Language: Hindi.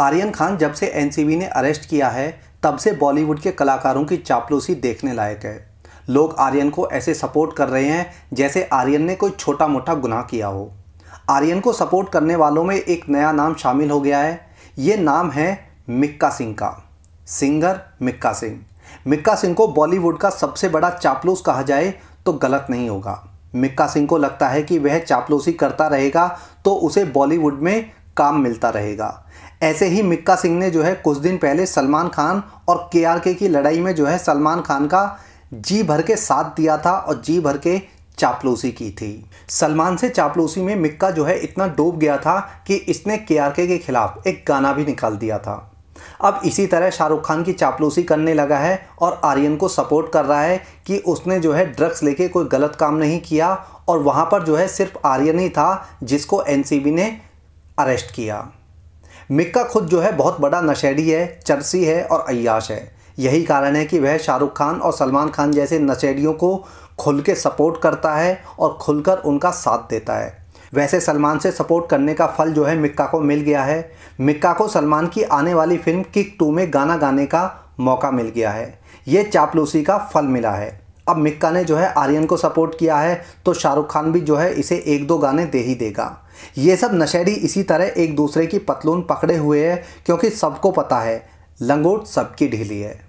आर्यन खान जब से एनसीबी ने अरेस्ट किया है तब से बॉलीवुड के कलाकारों की चापलूसी देखने लायक है लोग आर्यन को ऐसे सपोर्ट कर रहे हैं जैसे आर्यन ने कोई छोटा मोटा गुनाह किया हो आर्यन को सपोर्ट करने वालों में एक नया नाम शामिल हो गया है ये नाम है मिक्का सिंह का सिंगर मिक्का सिंह मिक्का सिंह को बॉलीवुड का सबसे बड़ा चापलूस कहा जाए तो गलत नहीं होगा मिक्का सिंह को लगता है कि वह चापलूसी करता रहेगा तो उसे बॉलीवुड में काम मिलता रहेगा ऐसे ही मिक्का सिंह ने जो है कुछ दिन पहले सलमान खान और के की लड़ाई में जो है सलमान खान का जी भर के साथ दिया था और जी भर के चापलूसी की थी सलमान से चापलूसी में मिक्का जो है इतना डूब गया था कि इसने के के खिलाफ एक गाना भी निकाल दिया था अब इसी तरह शाहरुख खान की चापलूसी करने लगा है और आर्यन को सपोर्ट कर रहा है कि उसने जो है ड्रग्स लेके कोई गलत काम नहीं किया और वहाँ पर जो है सिर्फ आर्यन ही था जिसको एनसीबी ने अरेस्ट किया मिक्का खुद जो है बहुत बड़ा नशेड़ी है चरसी है और अयाश है यही कारण है कि वह शाहरुख खान और सलमान खान जैसे नशेड़ियों को खुल के सपोर्ट करता है और खुलकर उनका साथ देता है वैसे सलमान से सपोर्ट करने का फल जो है मिक्का को मिल गया है मिक्का को सलमान की आने वाली फिल्म किक टू में गाना गाने का मौका मिल गया है ये चापलूसी का फल मिला है अब मिक्का ने जो है आर्यन को सपोर्ट किया है तो शाहरुख खान भी जो है इसे एक दो गाने दे ही देगा ये सब नशेड़ी इसी तरह एक दूसरे की पतलून पकड़े हुए है क्योंकि सबको पता है लंगोट सबकी ढीली है